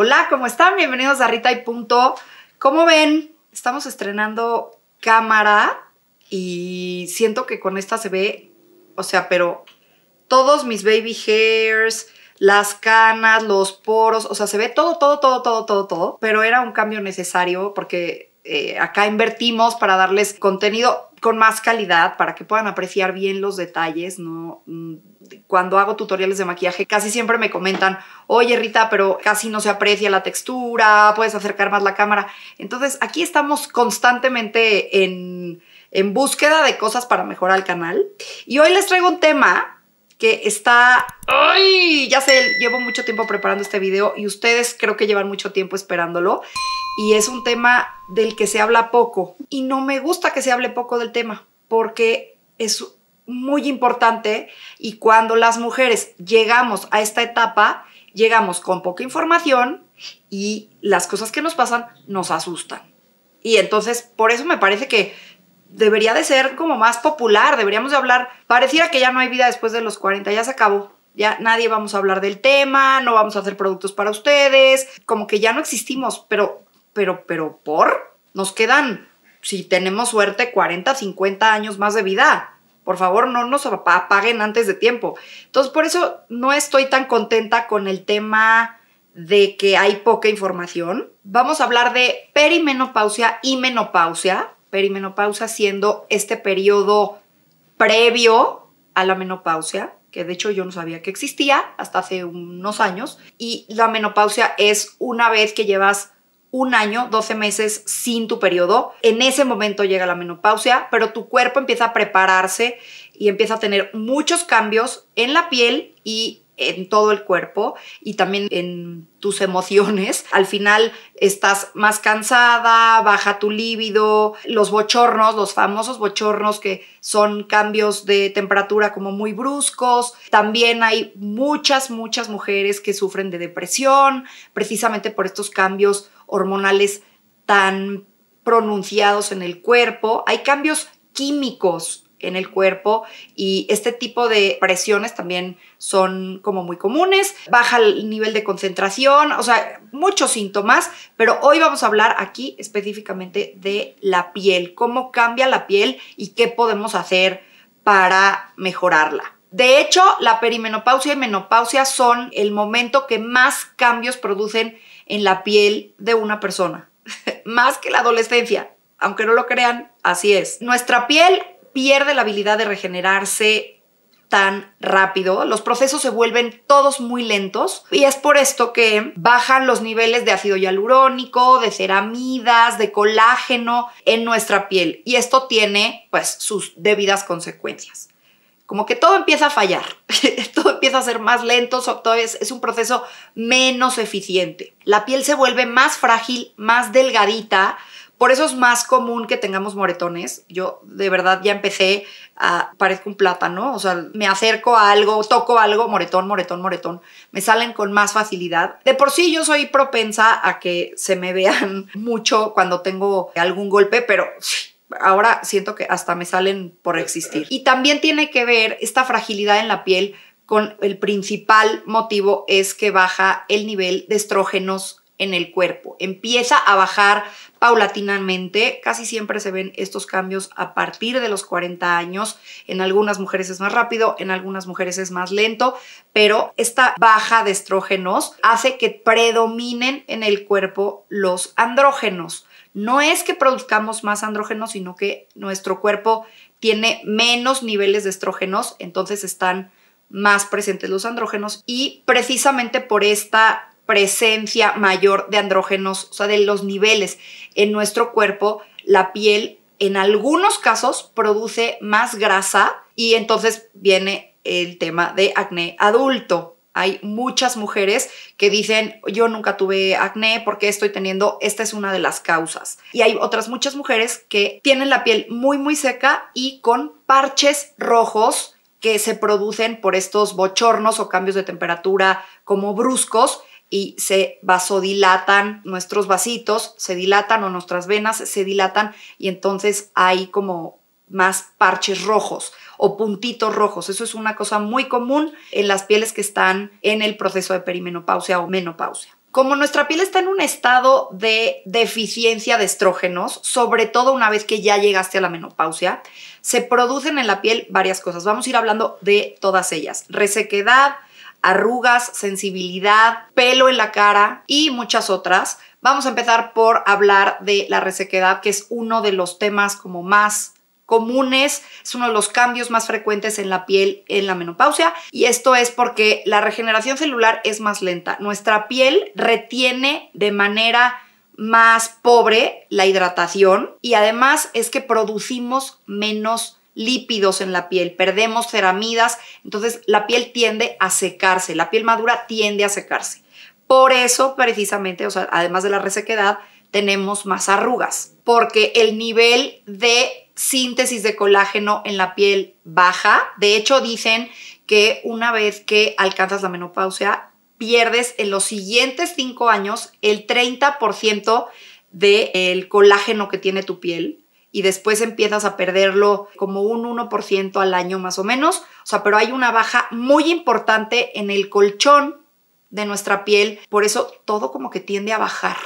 Hola, ¿cómo están? Bienvenidos a Rita y Punto. Como ven, estamos estrenando cámara y siento que con esta se ve, o sea, pero todos mis baby hairs, las canas, los poros, o sea, se ve todo, todo, todo, todo, todo, todo, pero era un cambio necesario porque eh, acá invertimos para darles contenido con más calidad, para que puedan apreciar bien los detalles, no cuando hago tutoriales de maquillaje casi siempre me comentan, oye Rita, pero casi no se aprecia la textura, puedes acercar más la cámara. Entonces aquí estamos constantemente en, búsqueda de cosas para mejorar el canal. Y hoy les traigo un tema que está... ¡Ay! Ya sé, llevo mucho tiempo preparando este video y ustedes creo que llevan mucho tiempo esperándolo. Y es un tema del que se habla poco. Y no me gusta que se hable poco del tema porque es muy importante y cuando las mujeres llegamos a esta etapa, llegamos con poca información y las cosas que nos pasan nos asustan. Y entonces, por eso me parece que debería de ser como más popular, deberíamos de hablar, pareciera que ya no hay vida después de los 40, ya se acabó, ya nadie vamos a hablar del tema, no vamos a hacer productos para ustedes, como que ya no existimos, pero, pero, pero, ¿por? Nos quedan, si tenemos suerte, 40, 50 años más de vida. Por favor, no nos apaguen antes de tiempo. Entonces, por eso no estoy tan contenta con el tema de que hay poca información. Vamos a hablar de perimenopausia y menopausia. Perimenopausia siendo este periodo previo a la menopausia, que de hecho yo no sabía que existía hasta hace unos años. Y la menopausia es una vez que llevas un año, 12 meses sin tu periodo. En ese momento llega la menopausia, pero tu cuerpo empieza a prepararse y empieza a tener muchos cambios en la piel y en todo el cuerpo y también en tus emociones. Al final estás más cansada, baja tu líbido, los bochornos, los famosos bochornos que son cambios de temperatura como muy bruscos. También hay muchas, muchas mujeres que sufren de depresión precisamente por estos cambios hormonales tan pronunciados en el cuerpo, hay cambios químicos en el cuerpo y este tipo de presiones también son como muy comunes, baja el nivel de concentración, o sea, muchos síntomas, pero hoy vamos a hablar aquí específicamente de la piel, cómo cambia la piel y qué podemos hacer para mejorarla. De hecho, la perimenopausia y menopausia son el momento que más cambios producen en la piel de una persona, más que la adolescencia, aunque no lo crean, así es. Nuestra piel pierde la habilidad de regenerarse tan rápido, los procesos se vuelven todos muy lentos y es por esto que bajan los niveles de ácido hialurónico, de ceramidas, de colágeno en nuestra piel y esto tiene pues sus debidas consecuencias como que todo empieza a fallar, todo empieza a ser más lento, todo es, es, un proceso menos eficiente. La piel se vuelve más frágil, más delgadita, por eso es más común que tengamos moretones. Yo de verdad ya empecé a, parezco un plátano, o sea, me acerco a algo, toco algo, moretón, moretón, moretón, me salen con más facilidad. De por sí yo soy propensa a que se me vean mucho cuando tengo algún golpe, pero ahora siento que hasta me salen por existir. Y también tiene que ver esta fragilidad en la piel con el principal motivo es que baja el nivel de estrógenos en el cuerpo. Empieza a bajar paulatinamente, casi siempre se ven estos cambios a partir de los 40 años, en algunas mujeres es más rápido, en algunas mujeres es más lento, pero esta baja de estrógenos hace que predominen en el cuerpo los andrógenos. No es que produzcamos más andrógenos, sino que nuestro cuerpo tiene menos niveles de estrógenos, entonces están más presentes los andrógenos y precisamente por esta presencia mayor de andrógenos, o sea, de los niveles en nuestro cuerpo, la piel en algunos casos produce más grasa y entonces viene el tema de acné adulto. Hay muchas mujeres que dicen, yo nunca tuve acné, porque estoy teniendo? Esta es una de las causas. Y hay otras muchas mujeres que tienen la piel muy, muy seca y con parches rojos que se producen por estos bochornos o cambios de temperatura como bruscos y se vasodilatan nuestros vasitos, se dilatan o nuestras venas se dilatan y entonces hay como más parches rojos o puntitos rojos. Eso es una cosa muy común en las pieles que están en el proceso de perimenopausia o menopausia. Como nuestra piel está en un estado de deficiencia de estrógenos, sobre todo una vez que ya llegaste a la menopausia, se producen en la piel varias cosas. Vamos a ir hablando de todas ellas. Resequedad, arrugas, sensibilidad, pelo en la cara y muchas otras. Vamos a empezar por hablar de la resequedad, que es uno de los temas como más comunes, es uno de los cambios más frecuentes en la piel en la menopausia y esto es porque la regeneración celular es más lenta. Nuestra piel retiene de manera más pobre la hidratación y además es que producimos menos lípidos en la piel, perdemos ceramidas, entonces la piel tiende a secarse, la piel madura tiende a secarse. Por eso precisamente, o sea, además de la resequedad, tenemos más arrugas, porque el nivel de síntesis de colágeno en la piel baja. De hecho, dicen que una vez que alcanzas la menopausia, pierdes en los siguientes 5 años el 30% del colágeno que tiene tu piel y después empiezas a perderlo como un 1% al año más o menos. O sea, pero hay una baja muy importante en el colchón de nuestra piel, por eso todo como que tiende a bajar.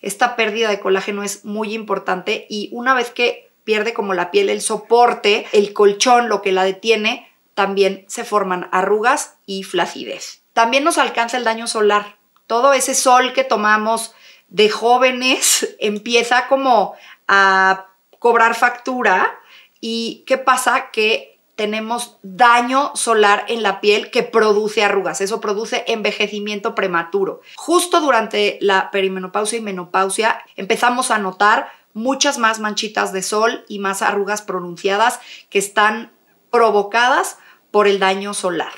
Esta pérdida de colágeno es muy importante y una vez que pierde como la piel el soporte, el colchón, lo que la detiene, también se forman arrugas y flacidez. También nos alcanza el daño solar. Todo ese sol que tomamos de jóvenes empieza como a cobrar factura y qué pasa que tenemos daño solar en la piel que produce arrugas, eso produce envejecimiento prematuro. Justo durante la perimenopausia y menopausia empezamos a notar muchas más manchitas de sol y más arrugas pronunciadas que están provocadas por el daño solar.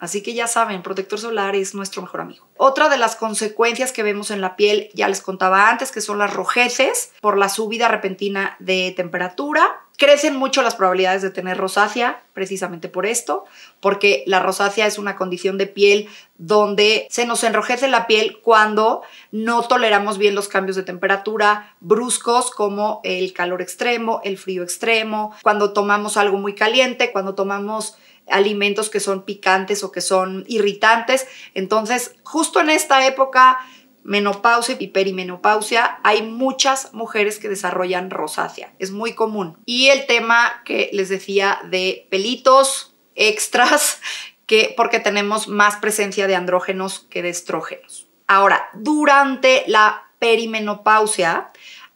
Así que ya saben, protector solar es nuestro mejor amigo. Otra de las consecuencias que vemos en la piel, ya les contaba antes, que son las rojeces por la subida repentina de temperatura. Crecen mucho las probabilidades de tener rosácea, precisamente por esto, porque la rosácea es una condición de piel donde se nos enrojece la piel cuando no toleramos bien los cambios de temperatura bruscos como el calor extremo, el frío extremo, cuando tomamos algo muy caliente, cuando tomamos alimentos que son picantes o que son irritantes. Entonces, justo en esta época menopausia y perimenopausia, hay muchas mujeres que desarrollan rosácea. Es muy común. Y el tema que les decía de pelitos extras, que porque tenemos más presencia de andrógenos que de estrógenos. Ahora, durante la perimenopausia,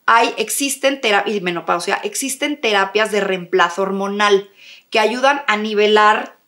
hay, existen, existen terapias de reemplazo hormonal que ayudan a nivelar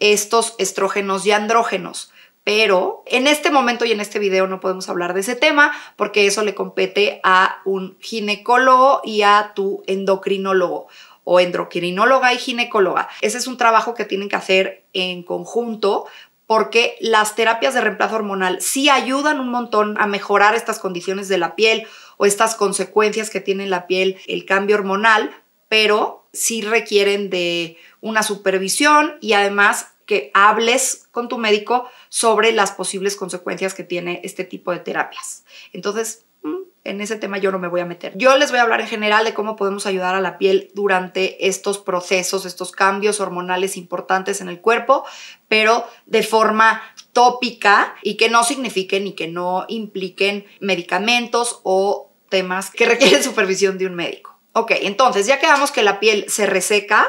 estos estrógenos y andrógenos pero en este momento y en este video no podemos hablar de ese tema porque eso le compete a un ginecólogo y a tu endocrinólogo o endocrinóloga y ginecóloga. Ese es un trabajo que tienen que hacer en conjunto porque las terapias de reemplazo hormonal sí ayudan un montón a mejorar estas condiciones de la piel o estas consecuencias que tiene la piel el cambio hormonal, pero sí requieren de una supervisión y además que hables con tu médico sobre las posibles consecuencias que tiene este tipo de terapias. Entonces, mm, en ese tema yo no me voy a meter. Yo les voy a hablar en general de cómo podemos ayudar a la piel durante estos procesos, estos cambios hormonales importantes en el cuerpo, pero de forma tópica y que no signifiquen y que no impliquen medicamentos o temas que requieren supervisión de un médico. Ok, entonces ya quedamos que la piel se reseca,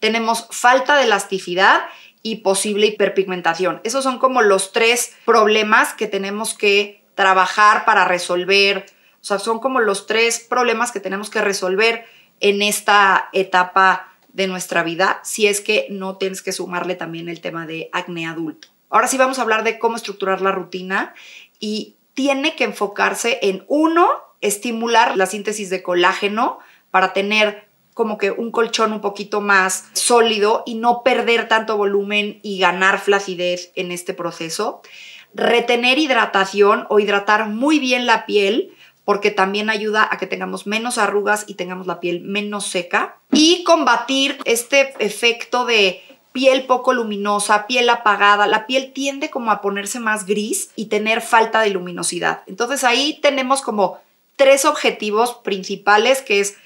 tenemos falta de elasticidad y posible hiperpigmentación. Esos son como los tres problemas que tenemos que trabajar para resolver. O sea, son como los tres problemas que tenemos que resolver en esta etapa de nuestra vida si es que no tienes que sumarle también el tema de acné adulto. Ahora sí vamos a hablar de cómo estructurar la rutina y tiene que enfocarse en uno, estimular la síntesis de colágeno para tener como que un colchón un poquito más sólido y no perder tanto volumen y ganar flacidez en este proceso. Retener hidratación o hidratar muy bien la piel porque también ayuda a que tengamos menos arrugas y tengamos la piel menos seca. Y combatir este efecto de piel poco luminosa, piel apagada, la piel tiende como a ponerse más gris y tener falta de luminosidad. Entonces ahí tenemos como tres objetivos principales que es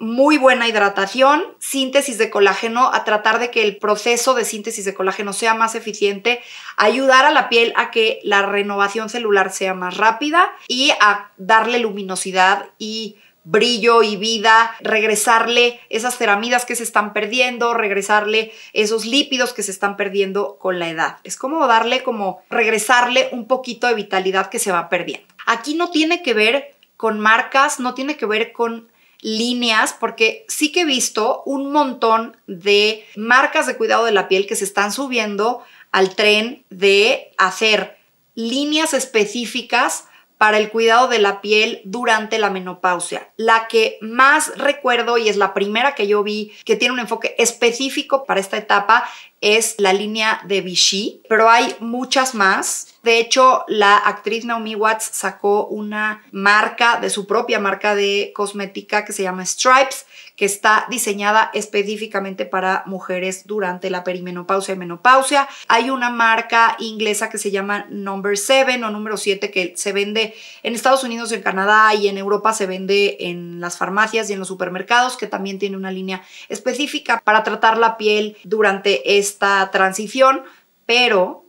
muy buena hidratación, síntesis de colágeno, a tratar de que el proceso de síntesis de colágeno sea más eficiente, ayudar a la piel a que la renovación celular sea más rápida y a darle luminosidad y brillo y vida, regresarle esas ceramidas que se están perdiendo, regresarle esos lípidos que se están perdiendo con la edad. Es como darle como regresarle un poquito de vitalidad que se va perdiendo. Aquí no tiene que ver con marcas, no tiene que ver con líneas, porque sí que he visto un montón de marcas de cuidado de la piel que se están subiendo al tren de hacer líneas específicas para el cuidado de la piel durante la menopausia. La que más recuerdo y es la primera que yo vi que tiene un enfoque específico para esta etapa es la línea de Vichy, pero hay muchas más. De hecho, la actriz Naomi Watts sacó una marca de su propia marca de cosmética que se llama Stripes, que está diseñada específicamente para mujeres durante la perimenopausia y menopausia. Hay una marca inglesa que se llama Number 7 o número 7 que se vende en Estados Unidos, en Canadá y en Europa se vende en las farmacias y en los supermercados, que también tiene una línea específica para tratar la piel durante esta transición, pero,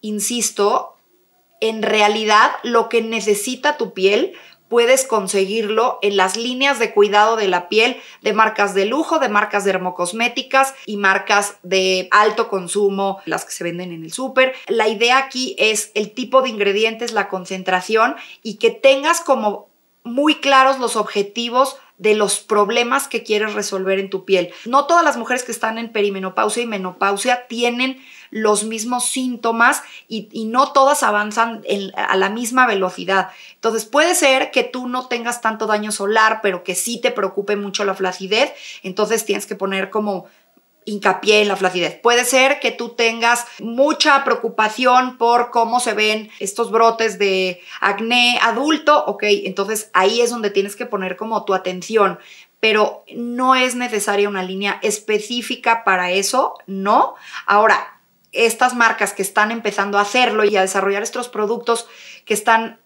insisto, en realidad lo que necesita tu piel puedes conseguirlo en las líneas de cuidado de la piel de marcas de lujo, de marcas de dermocosméticas y marcas de alto consumo, las que se venden en el súper. La idea aquí es el tipo de ingredientes, la concentración y que tengas como muy claros los objetivos de los problemas que quieres resolver en tu piel. No todas las mujeres que están en perimenopausia y menopausia tienen los mismos síntomas y, no todas avanzan a la misma velocidad. Entonces puede ser que tú no tengas tanto daño solar, pero que sí te preocupe mucho la flacidez. Entonces tienes que poner como hincapié en la flacidez. Puede ser que tú tengas mucha preocupación por cómo se ven estos brotes de acné adulto, ok, entonces ahí es donde tienes que poner como tu atención, pero no es necesaria una línea específica para eso, ¿no? Ahora, estas marcas que están empezando a hacerlo y a desarrollar estos productos que están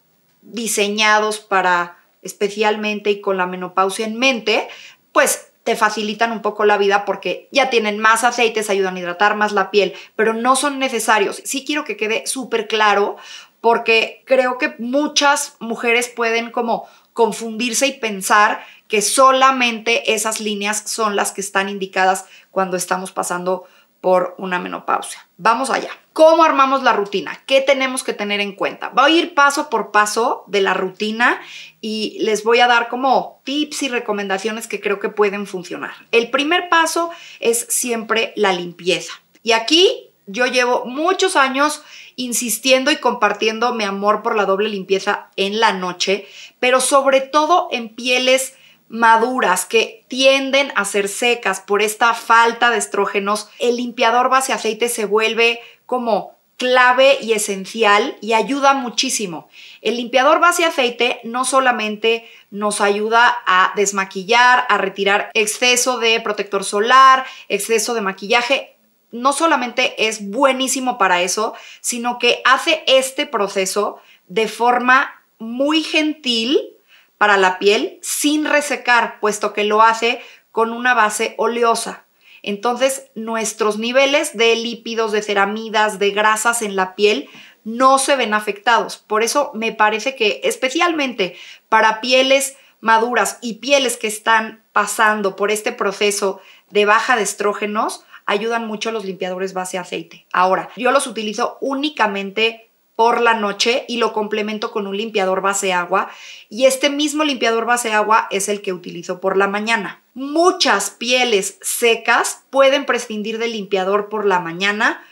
diseñados para especialmente y con la menopausia en mente, pues te facilitan un poco la vida porque ya tienen más aceites, ayudan a hidratar más la piel, pero no son necesarios. Sí quiero que quede súper claro porque creo que muchas mujeres pueden como confundirse y pensar que solamente esas líneas son las que están indicadas cuando estamos pasando por una menopausia. Vamos allá. ¿Cómo armamos la rutina? ¿Qué tenemos que tener en cuenta? Voy a ir paso por paso de la rutina y les voy a dar como tips y recomendaciones que creo que pueden funcionar. El primer paso es siempre la limpieza. Y aquí yo llevo muchos años insistiendo y compartiendo mi amor por la doble limpieza en la noche, pero sobre todo en pieles maduras que tienden a ser secas por esta falta de estrógenos, el limpiador base aceite se vuelve como clave y esencial y ayuda muchísimo. El limpiador base aceite no solamente nos ayuda a desmaquillar, a retirar exceso de protector solar, exceso de maquillaje, no solamente es buenísimo para eso, sino que hace este proceso de forma muy gentil para la piel sin resecar, puesto que lo hace con una base oleosa. Entonces, nuestros niveles de lípidos, de ceramidas, de grasas en la piel no se ven afectados. Por eso me parece que especialmente para pieles maduras y pieles que están pasando por este proceso de baja de estrógenos, ayudan mucho los limpiadores base aceite. Ahora, yo los utilizo únicamente por la noche y lo complemento con un limpiador base agua y este mismo limpiador base agua es el que utilizo por la mañana. Muchas pieles secas pueden prescindir del limpiador por la mañana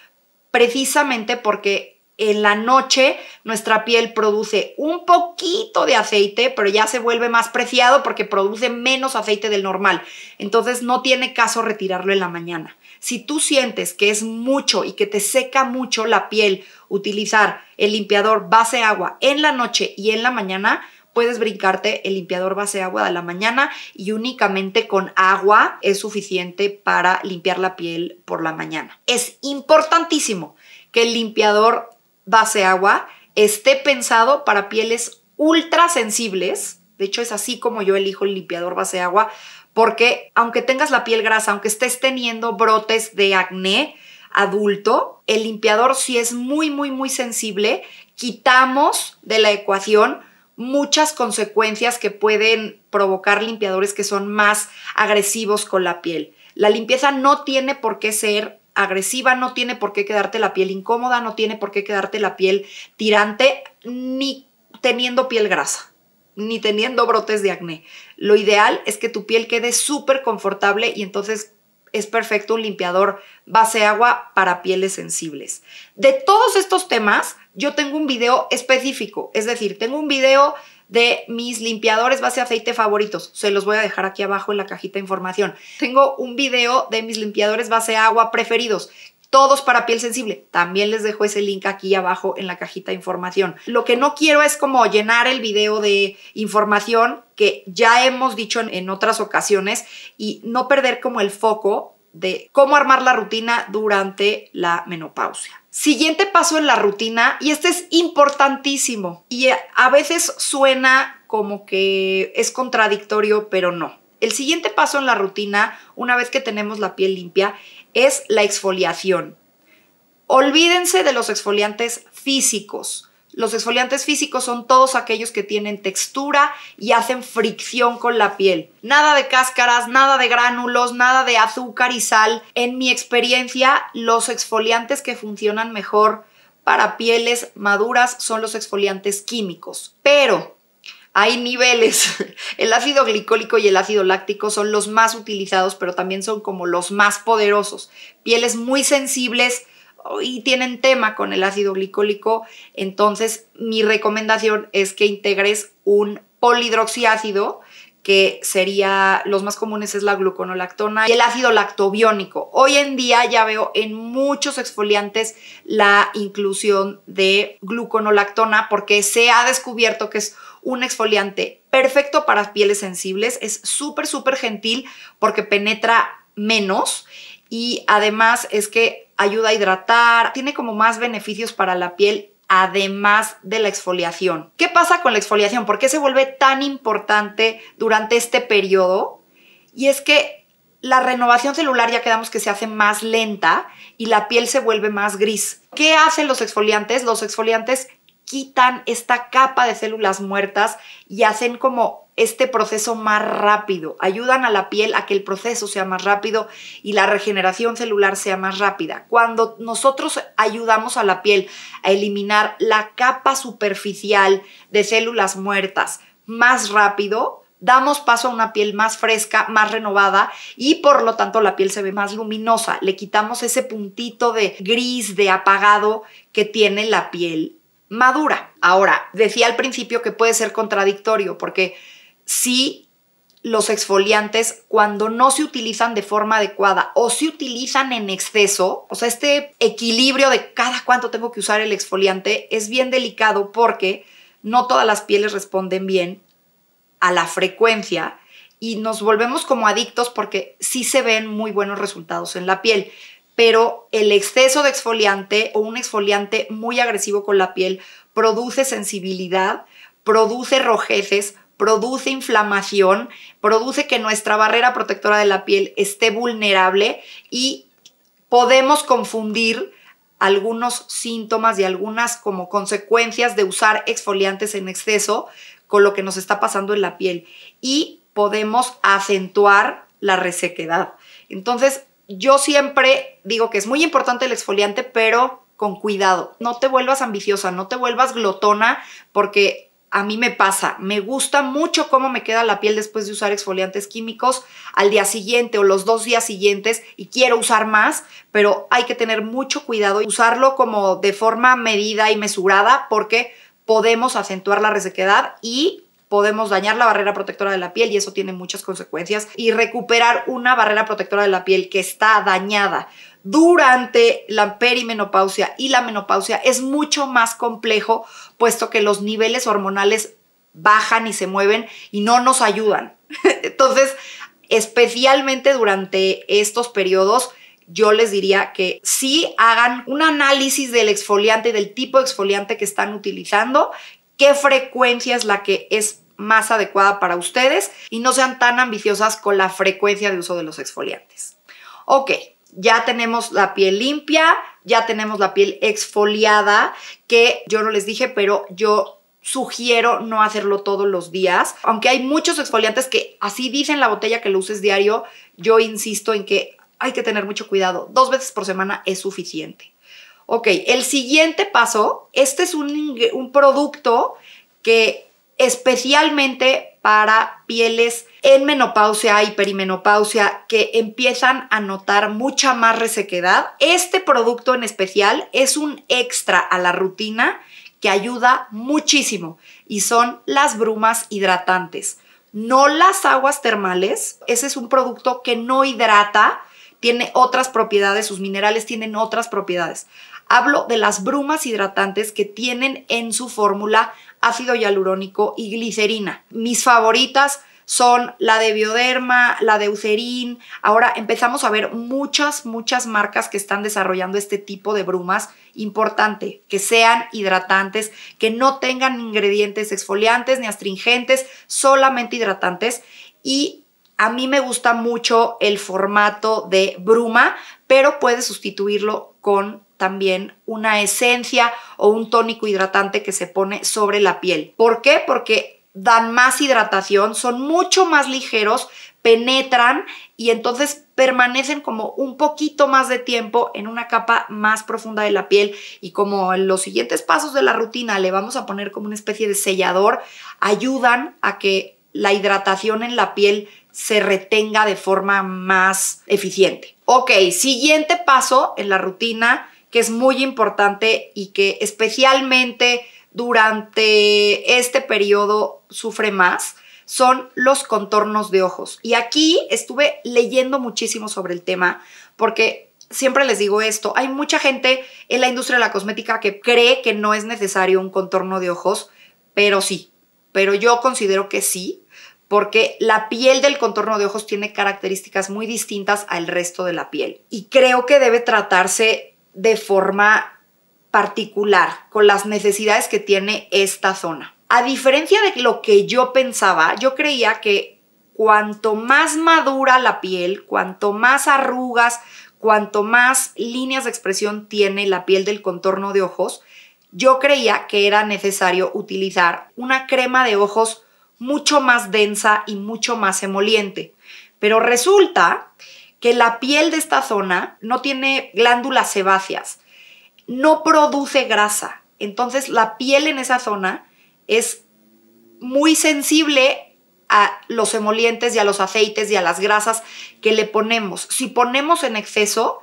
precisamente porque en la noche nuestra piel produce un poquito de aceite, pero ya se vuelve más preciado porque produce menos aceite del normal. Entonces no tiene caso retirarlo en la mañana. Si tú sientes que es mucho y que te seca mucho la piel utilizar el limpiador base agua en la noche y en la mañana, puedes brincarte el limpiador base agua de la mañana y únicamente con agua es suficiente para limpiar la piel por la mañana. Es importantísimo que el limpiador base agua esté pensado para pieles ultra sensibles. De hecho, es así como yo elijo el limpiador base agua porque aunque tengas la piel grasa, aunque estés teniendo brotes de acné adulto, el limpiador si es muy, muy, muy sensible, quitamos de la ecuación muchas consecuencias que pueden provocar limpiadores que son más agresivos con la piel. La limpieza no tiene por qué ser agresiva, no tiene por qué quedarte la piel incómoda, no tiene por qué quedarte la piel tirante, ni teniendo piel grasa ni teniendo brotes de acné. Lo ideal es que tu piel quede súper confortable y entonces es perfecto un limpiador base agua para pieles sensibles. De todos estos temas, yo tengo un video específico, es decir, tengo un video de mis limpiadores base aceite favoritos. Se los voy a dejar aquí abajo en la cajita de información. Tengo un video de mis limpiadores base agua preferidos, todos para piel sensible. También les dejo ese link aquí abajo en la cajita de información. Lo que no quiero es como llenar el video de información que ya hemos dicho en otras ocasiones y no perder como el foco de cómo armar la rutina durante la menopausia. Siguiente paso en la rutina, y este es importantísimo, y a veces suena como que es contradictorio, pero no. El siguiente paso en la rutina, una vez que tenemos la piel limpia, es la exfoliación. Olvídense de los exfoliantes físicos. Los exfoliantes físicos son todos aquellos que tienen textura y hacen fricción con la piel. Nada de cáscaras, nada de gránulos, nada de azúcar y sal. En mi experiencia, los exfoliantes que funcionan mejor para pieles maduras son los exfoliantes químicos. Pero hay niveles. El ácido glicólico y el ácido láctico son los más utilizados, pero también son como los más poderosos. Pieles muy sensibles oh, y tienen tema con el ácido glicólico, entonces mi recomendación es que integres un polidroxiácido, que sería los más comunes es la gluconolactona y el ácido lactobiónico. Hoy en día ya veo en muchos exfoliantes la inclusión de gluconolactona porque se ha descubierto que es un exfoliante perfecto para pieles sensibles, es súper, súper gentil porque penetra menos y además es que ayuda a hidratar, tiene como más beneficios para la piel además de la exfoliación. ¿Qué pasa con la exfoliación? ¿Por qué se vuelve tan importante durante este periodo? Y es que la renovación celular ya quedamos que se hace más lenta y la piel se vuelve más gris. ¿Qué hacen los exfoliantes? Los exfoliantes quitan esta capa de células muertas y hacen como este proceso más rápido, ayudan a la piel a que el proceso sea más rápido y la regeneración celular sea más rápida. Cuando nosotros ayudamos a la piel a eliminar la capa superficial de células muertas más rápido, damos paso a una piel más fresca, más renovada y por lo tanto la piel se ve más luminosa. Le quitamos ese puntito de gris, de apagado que tiene la piel madura. Ahora, decía al principio que puede ser contradictorio porque si los exfoliantes cuando no se utilizan de forma adecuada o se utilizan en exceso, o sea, este equilibrio de cada cuánto tengo que usar el exfoliante es bien delicado porque no todas las pieles responden bien a la frecuencia y nos volvemos como adictos porque sí se ven muy buenos resultados en la piel pero el exceso de exfoliante o un exfoliante muy agresivo con la piel produce sensibilidad, produce rojeces, produce inflamación, produce que nuestra barrera protectora de la piel esté vulnerable y podemos confundir algunos síntomas y algunas como consecuencias de usar exfoliantes en exceso con lo que nos está pasando en la piel y podemos acentuar la resequedad. Entonces, yo siempre digo que es muy importante el exfoliante, pero con cuidado. No te vuelvas ambiciosa, no te vuelvas glotona, porque a mí me pasa. Me gusta mucho cómo me queda la piel después de usar exfoliantes químicos al día siguiente o los dos días siguientes y quiero usar más, pero hay que tener mucho cuidado y usarlo como de forma medida y mesurada porque podemos acentuar la resequedad y podemos dañar la barrera protectora de la piel y eso tiene muchas consecuencias y recuperar una barrera protectora de la piel que está dañada durante la perimenopausia y la menopausia es mucho más complejo puesto que los niveles hormonales bajan y se mueven y no nos ayudan. Entonces, especialmente durante estos periodos, yo les diría que sí hagan un análisis del exfoliante y del tipo de exfoliante que están utilizando, qué frecuencia es la que es más adecuada para ustedes y no sean tan ambiciosas con la frecuencia de uso de los exfoliantes. Ok, ya tenemos la piel limpia, ya tenemos la piel exfoliada, que yo no les dije, pero yo sugiero no hacerlo todos los días. Aunque hay muchos exfoliantes que así dicen la botella que lo uses diario, yo insisto en que hay que tener mucho cuidado. Dos veces por semana es suficiente. Ok, el siguiente paso, este es un, un producto que especialmente para pieles en menopausia y perimenopausia que empiezan a notar mucha más resequedad. Este producto en especial es un extra a la rutina que ayuda muchísimo y son las brumas hidratantes, no las aguas termales. Ese es un producto que no hidrata, tiene otras propiedades, sus minerales tienen otras propiedades. Hablo de las brumas hidratantes que tienen en su fórmula ácido hialurónico y glicerina. Mis favoritas son la de Bioderma, la de Eucerin. Ahora empezamos a ver muchas, muchas marcas que están desarrollando este tipo de brumas. Importante, que sean hidratantes, que no tengan ingredientes exfoliantes ni astringentes, solamente hidratantes. Y a mí me gusta mucho el formato de bruma, pero puedes sustituirlo con también una esencia o un tónico hidratante que se pone sobre la piel. ¿Por qué? Porque dan más hidratación, son mucho más ligeros, penetran y entonces permanecen como un poquito más de tiempo en una capa más profunda de la piel y como en los siguientes pasos de la rutina le vamos a poner como una especie de sellador, ayudan a que la hidratación en la piel se retenga de forma más eficiente. Ok, siguiente paso en la rutina que es muy importante y que especialmente durante este periodo sufre más son los contornos de ojos. Y aquí estuve leyendo muchísimo sobre el tema porque siempre les digo esto, hay mucha gente en la industria de la cosmética que cree que no es necesario un contorno de ojos, pero sí, pero yo considero que sí, porque la piel del contorno de ojos tiene características muy distintas al resto de la piel y creo que debe tratarse de forma particular, con las necesidades que tiene esta zona. A diferencia de lo que yo pensaba, yo creía que cuanto más madura la piel, cuanto más arrugas, cuanto más líneas de expresión tiene la piel del contorno de ojos, yo creía que era necesario utilizar una crema de ojos mucho más densa y mucho más emoliente. Pero resulta que la piel de esta zona no tiene glándulas sebáceas, no produce grasa. Entonces la piel en esa zona es muy sensible a los emolientes y a los aceites y a las grasas que le ponemos. Si ponemos en exceso,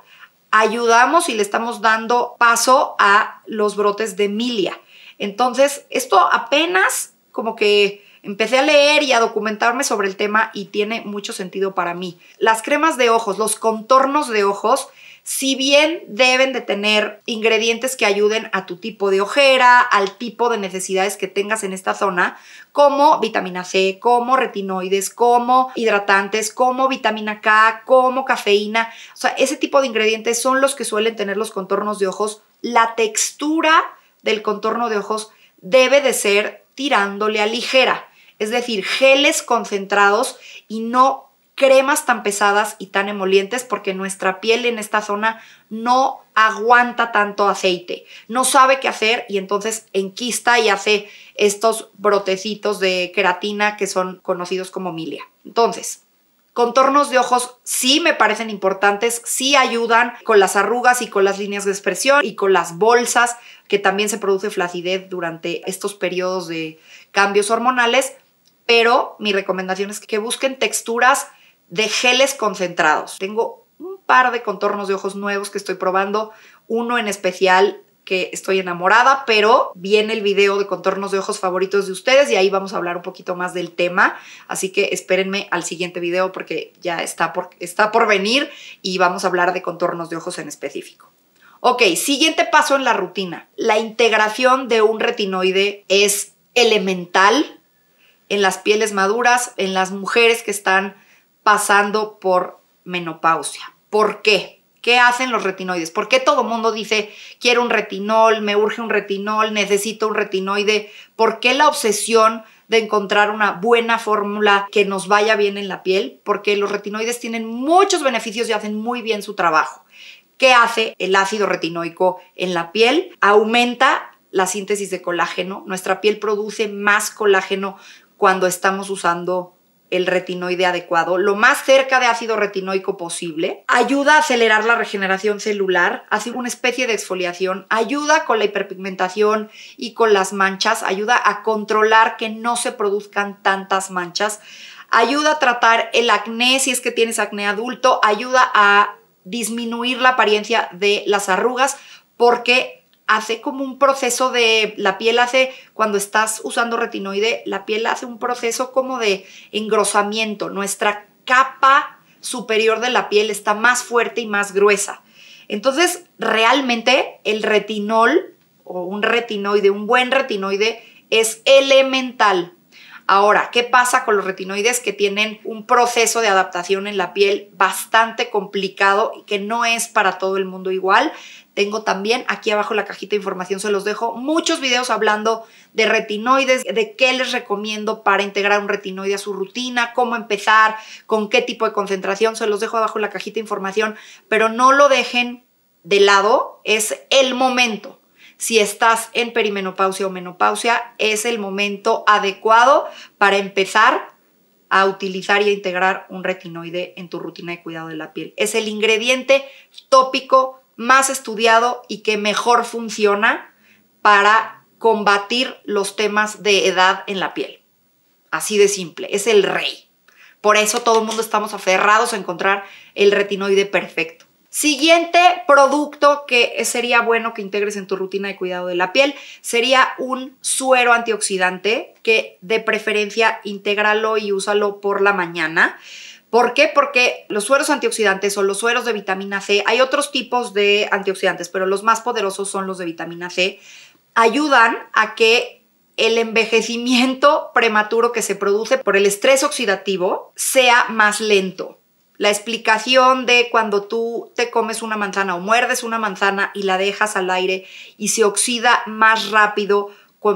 ayudamos y le estamos dando paso a los brotes de milia. Entonces, esto apenas como que Empecé a leer y a documentarme sobre el tema y tiene mucho sentido para mí. Las cremas de ojos, los contornos de ojos, si bien deben de tener ingredientes que ayuden a tu tipo de ojera, al tipo de necesidades que tengas en esta zona, como vitamina C, como retinoides, como hidratantes, como vitamina K, como cafeína, o sea, ese tipo de ingredientes son los que suelen tener los contornos de ojos. La textura del contorno de ojos debe de ser tirándole a ligera es decir, geles concentrados y no cremas tan pesadas y tan emolientes porque nuestra piel en esta zona no aguanta tanto aceite, no sabe qué hacer y entonces enquista y hace estos brotecitos de queratina que son conocidos como milia. Entonces, Contornos de ojos sí me parecen importantes, sí ayudan con las arrugas y con las líneas de expresión y con las bolsas, que también se produce flacidez durante estos periodos de cambios hormonales, pero mi recomendación es que busquen texturas de geles concentrados. Tengo un par de contornos de ojos nuevos que estoy probando, uno en especial que estoy enamorada, pero viene el video de contornos de ojos favoritos de ustedes y ahí vamos a hablar un poquito más del tema. Así que espérenme al siguiente video porque ya está por, está por venir y vamos a hablar de contornos de ojos en específico. Ok, siguiente paso en la rutina. La integración de un retinoide es elemental en las pieles maduras, en las mujeres que están pasando por menopausia. ¿Por qué? ¿Qué hacen los retinoides? ¿Por qué todo mundo dice, quiero un retinol, me urge un retinol, necesito un retinoide? ¿Por qué la obsesión de encontrar una buena fórmula que nos vaya bien en la piel? Porque los retinoides tienen muchos beneficios y hacen muy bien su trabajo. ¿Qué hace el ácido retinoico en la piel? Aumenta la síntesis de colágeno. Nuestra piel produce más colágeno cuando estamos usando el retinoide adecuado, lo más cerca de ácido retinoico posible, ayuda a acelerar la regeneración celular, hace una especie de exfoliación, ayuda con la hiperpigmentación y con las manchas, ayuda a controlar que no se produzcan tantas manchas, ayuda a tratar el acné si es que tienes acné adulto, ayuda a disminuir la apariencia de las arrugas porque hace como un proceso de, la piel hace, cuando estás usando retinoide, la piel hace un proceso como de engrosamiento. Nuestra capa superior de la piel está más fuerte y más gruesa. Entonces, realmente el retinol o un retinoide, un buen retinoide, es elemental Ahora, ¿qué pasa con los retinoides que tienen un proceso de adaptación en la piel bastante complicado y que no es para todo el mundo igual? Tengo también aquí abajo la cajita de información, se los dejo muchos videos hablando de retinoides, de qué les recomiendo para integrar un retinoide a su rutina, cómo empezar, con qué tipo de concentración, se los dejo abajo en la cajita de información, pero no lo dejen de lado, es el momento si estás en perimenopausia o menopausia, es el momento adecuado para empezar a utilizar y a integrar un retinoide en tu rutina de cuidado de la piel. Es el ingrediente tópico más estudiado y que mejor funciona para combatir los temas de edad en la piel. Así de simple, es el rey. Por eso todo el mundo estamos aferrados a encontrar el retinoide perfecto. Siguiente producto que sería bueno que integres en tu rutina de cuidado de la piel sería un suero antioxidante que de preferencia intégralo y úsalo por la mañana. ¿Por qué? Porque los sueros antioxidantes o los sueros de vitamina C, hay otros tipos de antioxidantes, pero los más poderosos son los de vitamina C, ayudan a que el envejecimiento prematuro que se produce por el estrés oxidativo sea más lento la explicación de cuando tú te comes una manzana o muerdes una manzana y la dejas al aire y se oxida más rápido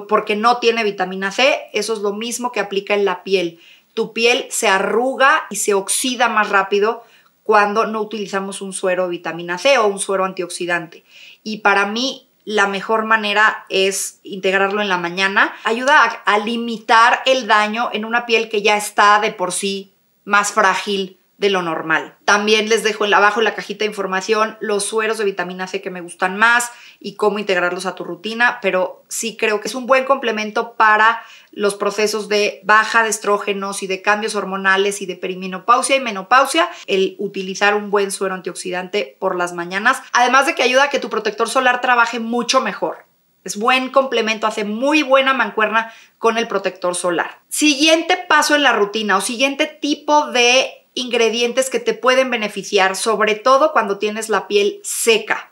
porque no tiene vitamina C, eso es lo mismo que aplica en la piel. Tu piel se arruga y se oxida más rápido cuando no utilizamos un suero de vitamina C o un suero antioxidante. Y para mí la mejor manera es integrarlo en la mañana. Ayuda a, a limitar el daño en una piel que ya está de por sí más frágil de lo normal. También les dejo abajo en la cajita de información los sueros de vitamina C que me gustan más y cómo integrarlos a tu rutina, pero sí creo que es un buen complemento para los procesos de baja de estrógenos y de cambios hormonales y de perimenopausia y menopausia, el utilizar un buen suero antioxidante por las mañanas, además de que ayuda a que tu protector solar trabaje mucho mejor. Es buen complemento, hace muy buena mancuerna con el protector solar. Siguiente paso en la rutina o siguiente tipo de ingredientes que te pueden beneficiar, sobre todo cuando tienes la piel seca.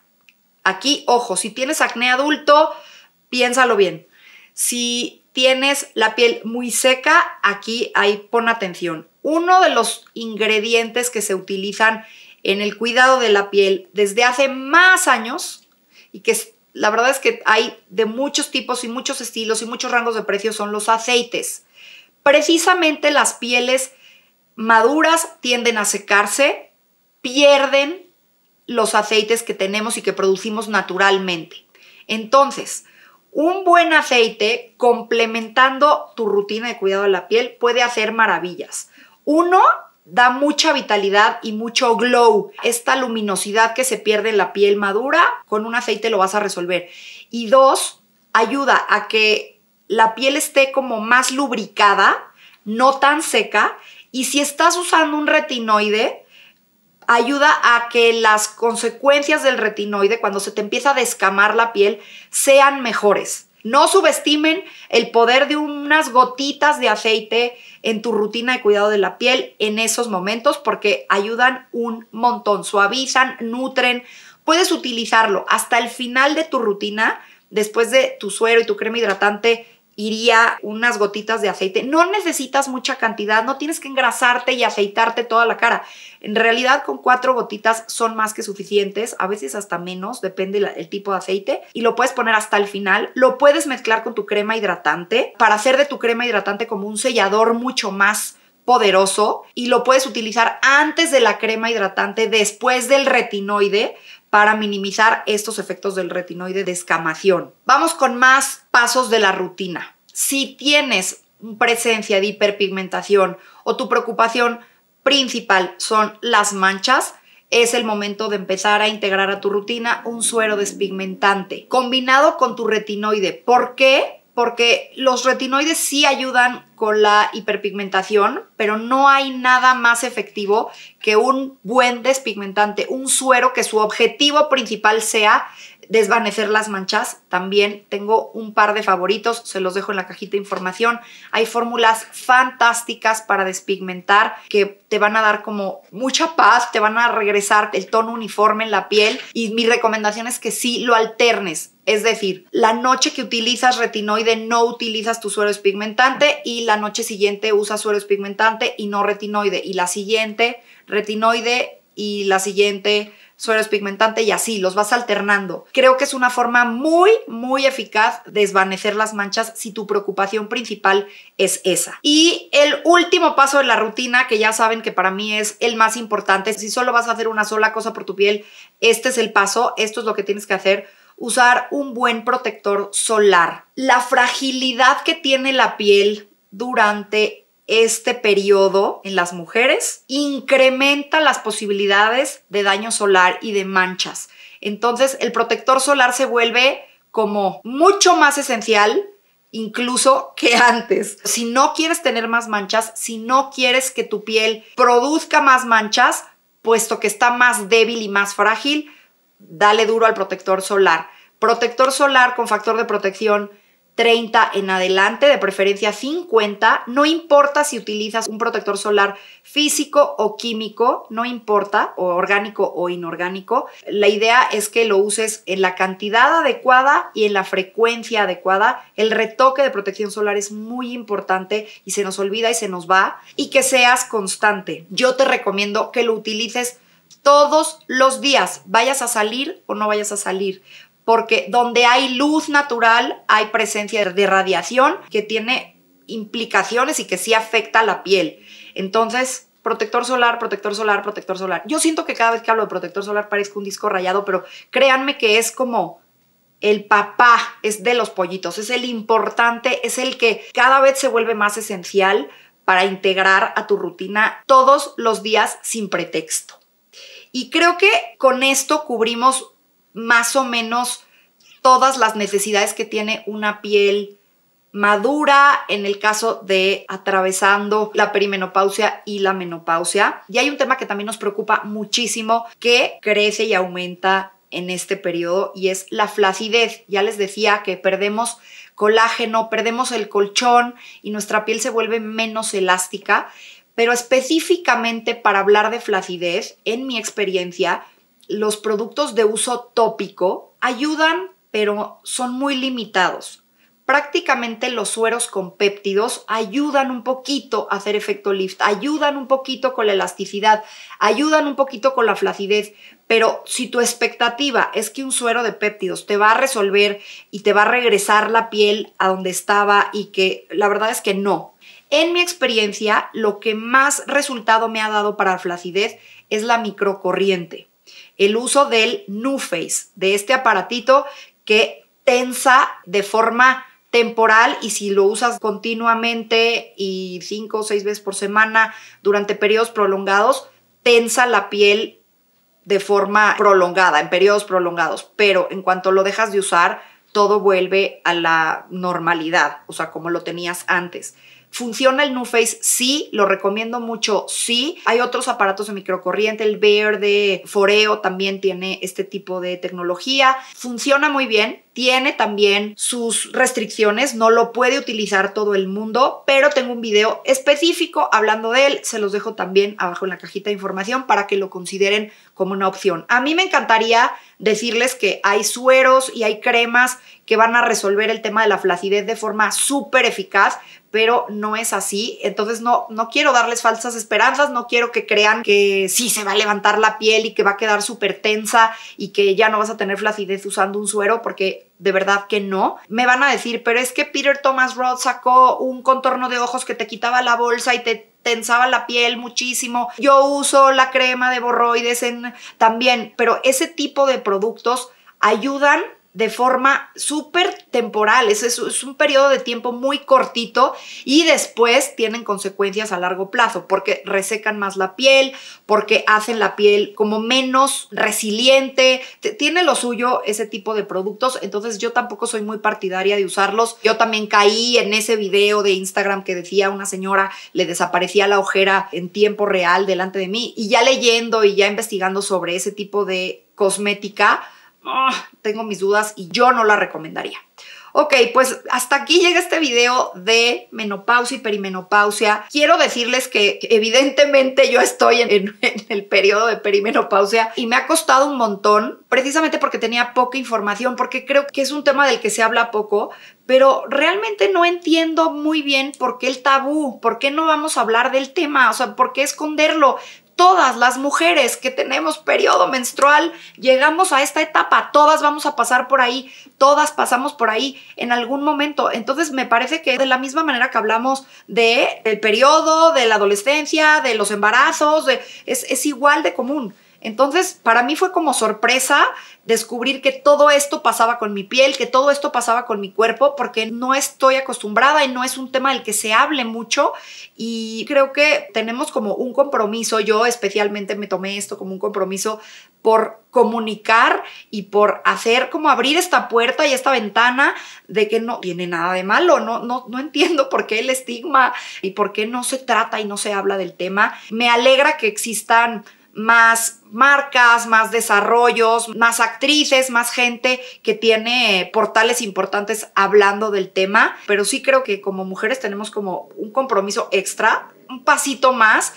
Aquí, ojo, si tienes acné adulto, piénsalo bien. Si tienes la piel muy seca, aquí hay pon atención. Uno de los ingredientes que se utilizan en el cuidado de la piel desde hace más años y que la verdad es que hay de muchos tipos y muchos estilos y muchos rangos de precios son los aceites. Precisamente las pieles maduras tienden a secarse, pierden los aceites que tenemos y que producimos naturalmente. Entonces, un buen aceite complementando tu rutina de cuidado de la piel puede hacer maravillas. Uno, da mucha vitalidad y mucho glow. Esta luminosidad que se pierde en la piel madura, con un aceite lo vas a resolver. Y dos, ayuda a que la piel esté como más lubricada, no tan seca y si estás usando un retinoide, ayuda a que las consecuencias del retinoide, cuando se te empieza a descamar la piel, sean mejores. No subestimen el poder de unas gotitas de aceite en tu rutina de cuidado de la piel en esos momentos porque ayudan un montón, suavizan, nutren. Puedes utilizarlo hasta el final de tu rutina, después de tu suero y tu crema hidratante iría unas gotitas de aceite. No necesitas mucha cantidad, no tienes que engrasarte y aceitarte toda la cara. En realidad con cuatro gotitas son más que suficientes, a veces hasta menos, depende el tipo de aceite. Y lo puedes poner hasta el final. Lo puedes mezclar con tu crema hidratante para hacer de tu crema hidratante como un sellador mucho más poderoso y lo puedes utilizar antes de la crema hidratante, después del retinoide, para minimizar estos efectos del retinoide de escamación. Vamos con más pasos de la rutina. Si tienes presencia de hiperpigmentación o tu preocupación principal son las manchas, es el momento de empezar a integrar a tu rutina un suero despigmentante combinado con tu retinoide. ¿Por qué? porque los retinoides sí ayudan con la hiperpigmentación, pero no hay nada más efectivo que un buen despigmentante, un suero que su objetivo principal sea desvanecer las manchas. También tengo un par de favoritos, se los dejo en la cajita de información. Hay fórmulas fantásticas para despigmentar que te van a dar como mucha paz, te van a regresar el tono uniforme en la piel y mi recomendación es que sí lo alternes. Es decir, la noche que utilizas retinoide no utilizas tu suero espigmentante y la noche siguiente usas suero pigmentante y no retinoide y la siguiente retinoide y la siguiente es pigmentante y así, los vas alternando. Creo que es una forma muy, muy eficaz de desvanecer las manchas si tu preocupación principal es esa. Y el último paso de la rutina, que ya saben que para mí es el más importante, si solo vas a hacer una sola cosa por tu piel, este es el paso, esto es lo que tienes que hacer usar un buen protector solar. La fragilidad que tiene la piel durante este periodo en las mujeres incrementa las posibilidades de daño solar y de manchas. Entonces el protector solar se vuelve como mucho más esencial incluso que antes. Si no quieres tener más manchas, si no quieres que tu piel produzca más manchas, puesto que está más débil y más frágil, dale duro al protector solar. Protector solar con factor de protección 30 en adelante, de preferencia 50, no importa si utilizas un protector solar físico o químico, no importa, o orgánico o inorgánico. La idea es que lo uses en la cantidad adecuada y en la frecuencia adecuada. El retoque de protección solar es muy importante y se nos olvida y se nos va, y que seas constante. Yo te recomiendo que lo utilices todos los días, vayas a salir o no vayas a salir, porque donde hay luz natural hay presencia de radiación que tiene implicaciones y que sí afecta a la piel. Entonces, protector solar, protector solar, protector solar. Yo siento que cada vez que hablo de protector solar parezco un disco rayado, pero créanme que es como el papá, es de los pollitos, es el importante, es el que cada vez se vuelve más esencial para integrar a tu rutina todos los días sin pretexto. Y creo que con esto cubrimos más o menos todas las necesidades que tiene una piel madura en el caso de atravesando la perimenopausia y la menopausia. Y hay un tema que también nos preocupa muchísimo que crece y aumenta en este periodo y es la flacidez. Ya les decía que perdemos colágeno, perdemos el colchón y nuestra piel se vuelve menos elástica. Pero específicamente para hablar de flacidez, en mi experiencia, los productos de uso tópico ayudan, pero son muy limitados. Prácticamente los sueros con péptidos ayudan un poquito a hacer efecto lift, ayudan un poquito con la elasticidad, ayudan un poquito con la flacidez, pero si tu expectativa es que un suero de péptidos te va a resolver y te va a regresar la piel a donde estaba y que la verdad es que no. En mi experiencia, lo que más resultado me ha dado para flacidez es la microcorriente el uso del NuFace, de este aparatito que tensa de forma temporal y si lo usas continuamente y cinco o seis veces por semana durante periodos prolongados, tensa la piel de forma prolongada, en periodos prolongados, pero en cuanto lo dejas de usar, todo vuelve a la normalidad, o sea, como lo tenías antes. ¿Funciona el NuFace, Sí, lo recomiendo mucho, sí. Hay otros aparatos de microcorriente, el verde, Foreo también tiene este tipo de tecnología. Funciona muy bien, tiene también sus restricciones, no lo puede utilizar todo el mundo, pero tengo un video específico hablando de él, se los dejo también abajo en la cajita de información para que lo consideren como una opción. A mí me encantaría decirles que hay sueros y hay cremas que van a resolver el tema de la flacidez de forma súper eficaz, pero no es así. Entonces no, no quiero darles falsas esperanzas, no quiero que crean que sí se va a levantar la piel y que va a quedar súper tensa y que ya no vas a tener flacidez usando un suero porque de verdad que no. Me van a decir, pero es que Peter Thomas Roth sacó un contorno de ojos que te quitaba la bolsa y te tensaba la piel muchísimo. Yo uso la crema de borroides también, pero ese tipo de productos ayudan de forma súper temporal, es, es, es, un periodo de tiempo muy cortito y después tienen consecuencias a largo plazo porque resecan más la piel, porque hacen la piel como menos resiliente, tiene lo suyo ese tipo de productos, entonces yo tampoco soy muy partidaria de usarlos, yo también caí en ese video de Instagram que decía una señora le desaparecía la ojera en tiempo real delante de mí y ya leyendo y ya investigando sobre ese tipo de cosmética, Ah, tengo mis dudas y yo no la recomendaría. Ok, pues hasta aquí llega este video de menopausia y perimenopausia. Quiero decirles que evidentemente yo estoy en, el periodo de perimenopausia y me ha costado un montón, precisamente porque tenía poca información, porque creo que es un tema del que se habla poco, pero realmente no entiendo muy bien por qué el tabú, por qué no vamos a hablar del tema, o sea, por qué esconderlo, todas las mujeres que tenemos periodo menstrual llegamos a esta etapa, todas vamos a pasar por ahí, todas pasamos por ahí en algún momento. Entonces me parece que de la misma manera que hablamos de el periodo, de la adolescencia, de los embarazos, es igual de común. Entonces, para mí fue como sorpresa descubrir que todo esto pasaba con mi piel, que todo esto pasaba con mi cuerpo, porque no estoy acostumbrada y no es un tema del que se hable mucho. Y creo que tenemos como un compromiso, yo especialmente me tomé esto como un compromiso por comunicar y por hacer como abrir esta puerta y esta ventana de que no tiene nada de malo, no, no, entiendo por qué el estigma y por qué no se trata y no se habla del tema. Me alegra que existan más marcas, más desarrollos, más actrices, más gente que tiene portales importantes hablando del tema, pero sí creo que como mujeres tenemos como un compromiso extra, un pasito más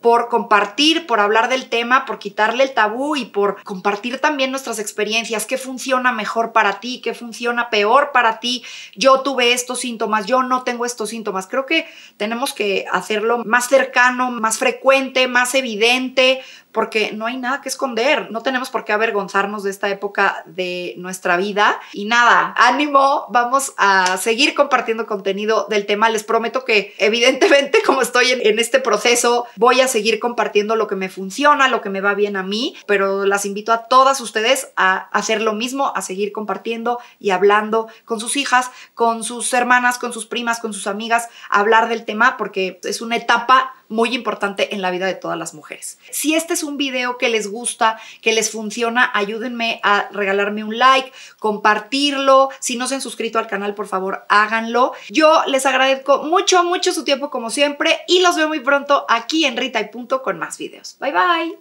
por compartir, por hablar del tema, por quitarle el tabú y por compartir también nuestras experiencias, qué funciona mejor para ti, qué funciona peor para ti. Yo tuve estos síntomas, yo no tengo estos síntomas. Creo que tenemos que hacerlo más cercano, más frecuente, más evidente, porque no hay nada que esconder, no tenemos por qué avergonzarnos de esta época de nuestra vida. Y nada, ánimo, vamos a seguir compartiendo contenido del tema. Les prometo que evidentemente como estoy en, este proceso, voy a seguir compartiendo lo que me funciona, lo que me va bien a mí, pero las invito a todas ustedes a hacer lo mismo, a seguir compartiendo y hablando con sus hijas, con sus hermanas, con sus primas, con sus amigas, a hablar del tema porque es una etapa muy importante en la vida de todas las mujeres. Si este es un video que les gusta, que les funciona, ayúdenme a regalarme un like, compartirlo. Si no se han suscrito al canal, por favor, háganlo. Yo les agradezco mucho, mucho su tiempo como siempre y los veo muy pronto aquí en Rita y Punto con más videos. Bye bye.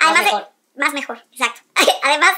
más ah, mejor, más mejor exacto. Además,